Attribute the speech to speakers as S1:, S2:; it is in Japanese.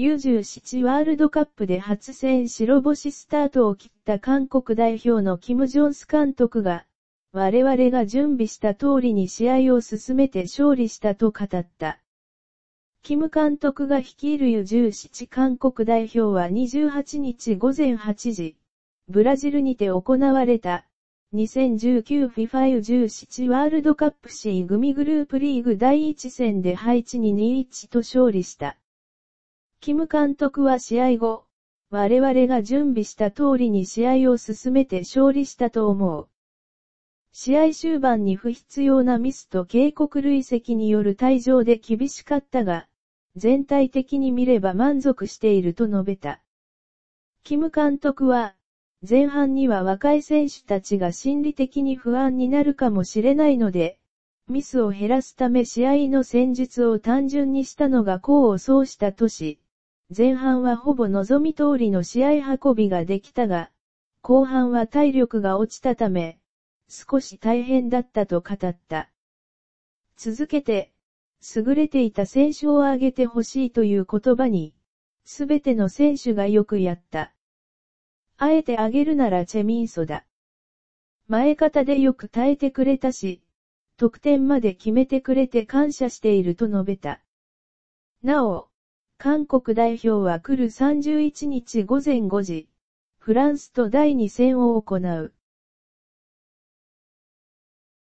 S1: U17 ワールドカップで初戦白星スタートを切った韓国代表のキム・ジョンス監督が、我々が準備した通りに試合を進めて勝利したと語った。キム監督が率いる U17 韓国代表は28日午前8時、ブラジルにて行われた、2019FIFA U17 ワールドカップ C 組グループリーグ第1戦で配置に2-1と勝利した。キム監督は試合後、我々が準備した通りに試合を進めて勝利したと思う。試合終盤に不必要なミスと警告累積による退場で厳しかったが、全体的に見れば満足していると述べた。キム監督は、前半には若い選手たちが心理的に不安になるかもしれないので、ミスを減らすため試合の戦術を単純にしたのが功を奏したとし、前半はほぼ望み通りの試合運びができたが、後半は体力が落ちたため、少し大変だったと語った。続けて、優れていた選手を挙げてほしいという言葉に、すべての選手がよくやった。あえて挙げるならチェミンソだ。前方でよく耐えてくれたし、得点まで決めてくれて感謝していると述べた。なお、韓国代表は来る31日午前5時、フランスと第2戦を行う。